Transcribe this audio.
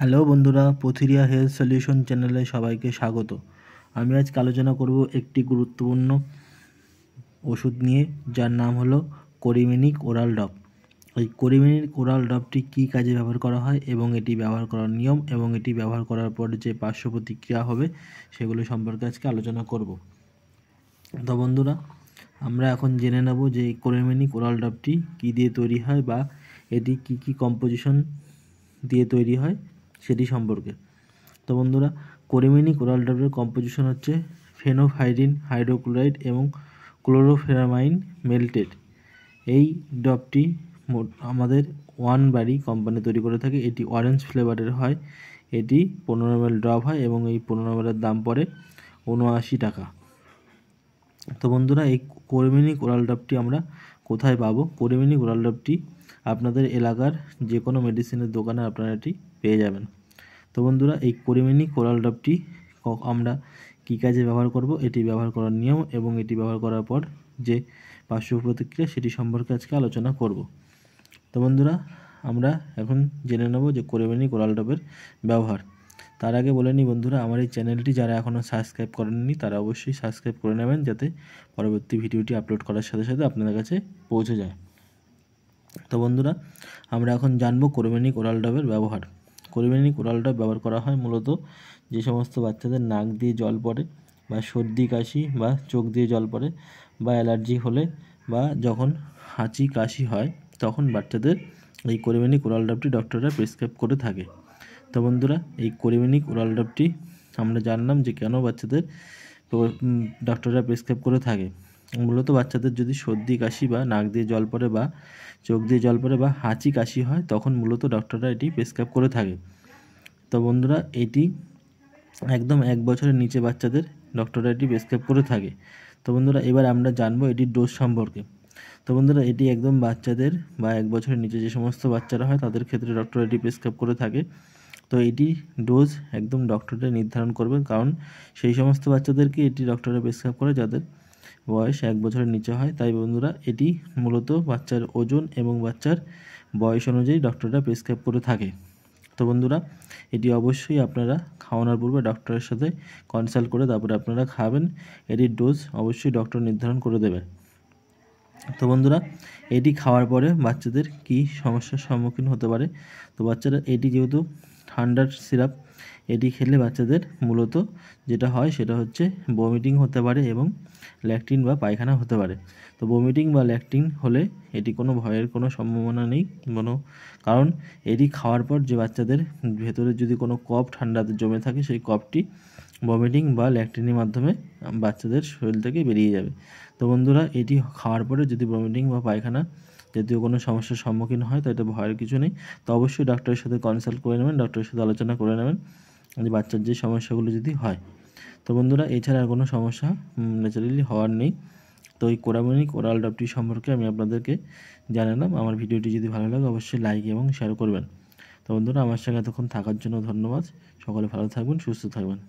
hello বন্ধুরা পথিরিয়া health solution চ্যানেলে সবাইকে স্বাগত আমি আজকে আলোচনা করব একটি গুরুত্বপূর্ণ ওষুধ নিয়ে যার নাম হলো করিমিনিক ওরাল ডপ এই করিমিনিক ওরাল ডপটি কী কাজে ব্যবহার করা হয় এবং এটি ব্যবহার করার নিয়ম এবং এটি ব্যবহার করার পর যে পার্শ্ব প্রতিক্রিয়া হবে সেগুলো সম্পর্কে আজকে আলোচনা করব তো বন্ধুরা আমরা এখন জেনে নেব যে কোরেমিনিক ওরাল ডপটি কী দিয়ে তৈরি হয় বা এটি কি কি কম্পোজিশন দিয়ে তৈরি হয় সেটি সম্পর্কে তো বন্ধুরা কোরিমিনি কোরাল ডাবের কম্পোজিশন হচ্ছে ফেনোফাইরিন হাইড্রোক্লোরাইড এবং ক্লোরোফেরামাইন মেল্টেড এই ডবটি আমাদের ওয়ান বাড়ি কোম্পানি তৈরি করে থাকে এটি অরেঞ্জ ফ্লেভারের হয় এটি পনেরো এম ড্রপ হয় এবং এই পনেরো এম দাম পড়ে উনআশি টাকা তো বন্ধুরা এই করিমিনি কোরাল ডাবটি আমরা কোথায় পাবো করিমিনি কোরাল ডাবটি আপনাদের এলাকার যে কোনো মেডিসিনের দোকানে আপনারা এটি পেয়ে যাবেন তো বন্ধুরা এই পরিমিনি কোরাল ডাবটি আমরা কী কাজে ব্যবহার করব এটি ব্যবহার করার নিয়ম এবং এটি ব্যবহার করার পর যে পার্শ্ব প্রতিক্রিয়া সেটি সম্পর্কে আজকে আলোচনা করব তো বন্ধুরা আমরা এখন জেনে নেব যে কোরেবেনি কোরাল ডাবের ব্যবহার তার আগে বলে নিই বন্ধুরা আমার এই চ্যানেলটি যারা এখনও সাবস্ক্রাইব করেননি তারা অবশ্যই সাবস্ক্রাইব করে নেবেন যাতে পরবর্তী ভিডিওটি আপলোড করার সাথে সাথে আপনাদের কাছে পৌঁছে যায় তো বন্ধুরা আমরা এখন জানবো কোরবেনি কোরাল ডাবের ব্যবহার কোরবেনি কোরাল ডাব ব্যবহার করা হয় মূলত যে সমস্ত বাচ্চাদের নাক দিয়ে জল পড়ে বা সর্দি কাশি বা চোখ দিয়ে জল পড়ে বা অ্যালার্জি হলে বা যখন হাঁচি কাশি হয় তখন বাচ্চাদের এই কোরিমেনি কোরাল ডাবটি ডক্টররা প্রেসক্রাইব করে থাকে তো বন্ধুরা এই কোরিমেনি কোরাল ডাবটি আমরা জানলাম যে কেন বাচ্চাদের ডক্টররা প্রেসক্রাইব করে থাকে মূলত বাচ্চাদের যদি সর্দি কাশি বা নাক দিয়ে জল পড়ে বা চোখ দিয়ে জল পড়ে বা হাঁচি কাশি হয় তখন মূলত ডক্টররা এটি প্রেসক্রাইব করে থাকে তো বন্ধুরা এটি একদম এক বছরের নিচে বাচ্চাদের ডক্টররা এটি প্রেসক্রাইব করে থাকে তো বন্ধুরা এবার আমরা জানবো এটির ডোজ সম্পর্কে তো বন্ধুরা এটি একদম বাচ্চাদের বা এক বছরের নিচে যে সমস্ত বাচ্চারা হয় তাদের ক্ষেত্রে ডক্টর এটি প্রেসক্রাইব করে থাকে তো এটি ডোজ একদম ডক্টরে নির্ধারণ করবেন কারণ সেই সমস্ত বাচ্চাদেরকে এটি ডক্টরে প্রেসক্রাইব করে যাদের বয়স এক বছরের নিচে হয় তাই বন্ধুরা এটি মূলত বাচ্চার ওজন এবং বাচ্চার বয়স অনুযায়ী ডক্টররা প্রেসক্রাইব করে থাকে তো বন্ধুরা এটি অবশ্যই আপনারা খাওয়ানোর পূর্বে ডক্টরের সাথে কনসাল্ট করে তারপরে আপনারা খাবেন এটির ডোজ অবশ্যই ডক্টর নির্ধারণ করে দেবে তো বন্ধুরা এটি খাওয়ার পরে বাচ্চাদের কি সমস্যার সম্মুখীন হতে পারে তো বাচ্চারা এটি যেহেতু ঠান্ডার সিরাপ এটি খেলে বাচ্চাদের মূলত যেটা হয় সেটা হচ্ছে বমিটিং হতে পারে এবং ল্যাকটিন বা পায়খানা হতে পারে তো বমিটিং বা ল্যাকটিন হলে এটি কোনো ভয়ের কোনো সম্ভাবনা নেই কোনো কারণ এটি খাওয়ার পর যে বাচ্চাদের ভেতরে যদি কোনো কফ ঠান্ডাতে জমে থাকে সেই কফটি ভমিটিং বা ল্যাকটিনের মাধ্যমে বাচ্চাদের শরীর থেকে বেরিয়ে যাবে তো বন্ধুরা এটি খাওয়ার পরে যদি বমিটিং বা পায়খানা যদিও কোনো সমস্যার সম্মুখীন হয় তো এটা ভয়ের কিছু নেই তো অবশ্যই ডাক্তারের সাথে কনসাল্ট করে নেবেন ডাক্তারের সাথে আলোচনা করে নেবেন যে বাচ্চার যে সমস্যাগুলো যদি হয় তো বন্ধুরা এছাড়া আর কোনো সমস্যা ন্যাচারালি হওয়ার নেই তো এই কোরামনি ওরাল ডাবটি সম্পর্কে আমি আপনাদেরকে জানালাম আমার ভিডিওটি যদি ভালো লাগে অবশ্যই লাইক এবং শেয়ার করবেন তো বন্ধুরা আমার সঙ্গে এতক্ষণ থাকার জন্য ধন্যবাদ সকলে ভালো থাকবেন সুস্থ থাকবেন